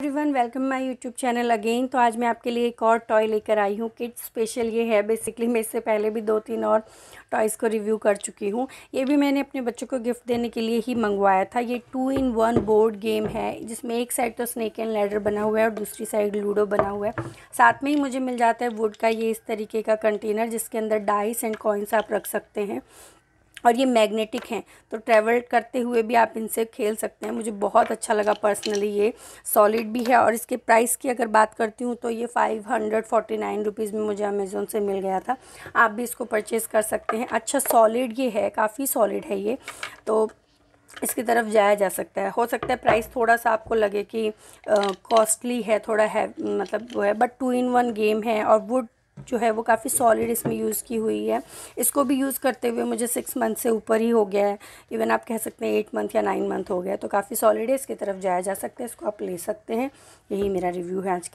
everyone welcome my YouTube channel again तो आज मैं आपके लिए एक और टॉय लेकर आई हूँ किट स्पेशल ये है बेसिकली मैं इससे पहले भी दो तीन और टॉयज़ को रिव्यू कर चुकी हूँ ये भी मैंने अपने बच्चों को गिफ्ट देने के लिए ही मंगवाया था ये two in one board game है जिसमें एक साइड तो स्नैक एंड लेडर बना हुआ है और दूसरी साइड लूडो बना हुआ है साथ में ही मुझे मिल जाता है वुड का ये इस तरीके का कंटेनर जिसके अंदर डाइस एंड कॉइन्स आप रख सकते हैं और ये मैग्नेटिक हैं तो ट्रैवल करते हुए भी आप इनसे खेल सकते हैं मुझे बहुत अच्छा लगा पर्सनली ये सॉलिड भी है और इसके प्राइस की अगर बात करती हूँ तो ये five hundred forty nine rupees में मुझे अमेज़ोन से मिल गया था आप भी इसको परचेज़ कर सकते हैं अच्छा सॉलिड ये है काफ़ी सॉलिड है ये तो इसकी तरफ जाया जा सकता है हो सकता है प्राइस थोड़ा सा आपको लगे कि कॉस्टली है थोड़ा है मतलब वो है but two in one game है और वुड जो है वो काफ़ी सॉलिड इसमें यूज़ की हुई है इसको भी यूज़ करते हुए मुझे सिक्स मंथ से ऊपर ही हो गया है इवन आप कह सकते हैं एट मंथ या नाइन मंथ हो गया तो काफ़ी सॉलिड है इसकी तरफ जाया जा सकता है इसको आप ले सकते हैं यही मेरा रिव्यू है आज